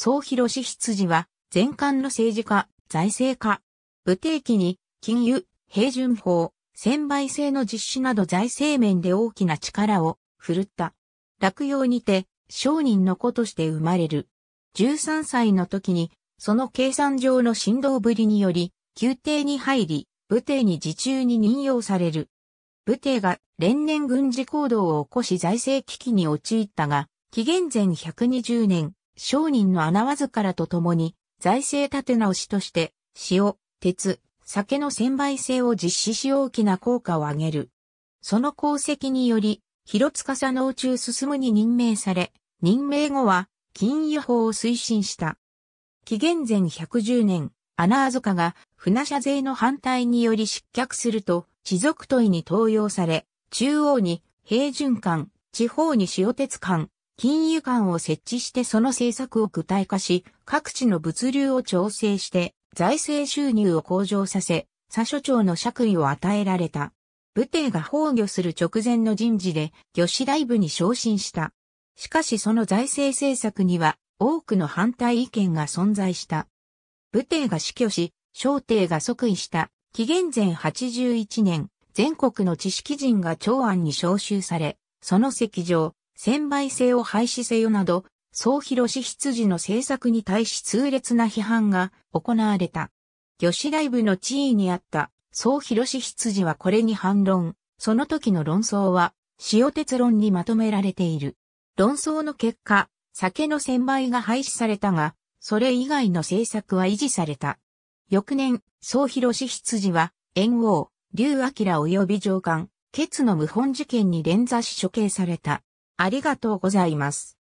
総広志羊は、全官の政治家、財政家、武定期に、金融、平準法、専売制の実施など財政面で大きな力を振るった。落葉にて、商人の子として生まれる。13歳の時に、その計算上の振動ぶりにより、宮廷に入り、武帝に自中に任用される。武帝が連年軍事行動を起こし財政危機に陥ったが、紀元前120年、商人の穴わずからとともに、財政立て直しとして、塩、鉄、酒の専売制を実施し大きな効果を上げる。その功績により、広塚の宇宙進むに任命され、任命後は、金融法を推進した。紀元前110年、穴あずかが、船社税の反対により失脚すると、地族問いに登用され、中央に平準間、地方に塩鉄間、金融官を設置してその政策を具体化し、各地の物流を調整して財政収入を向上させ、佐所長の爵位を与えられた。武帝が崩御する直前の人事で、魚師大部に昇進した。しかしその財政政策には、多くの反対意見が存在した。武帝が死去し、小帝が即位した、紀元前81年、全国の知識人が長安に召集され、その席上、専売制を廃止せよなど、総広し羊の政策に対し痛烈な批判が行われた。魚師大部の地位にあった総広し羊はこれに反論、その時の論争は、塩鉄論にまとめられている。論争の結果、酒の専売が廃止されたが、それ以外の政策は維持された。翌年、総広し羊は、猿王、竜明及び上官、ケツの謀反事件に連座し処刑された。ありがとうございます。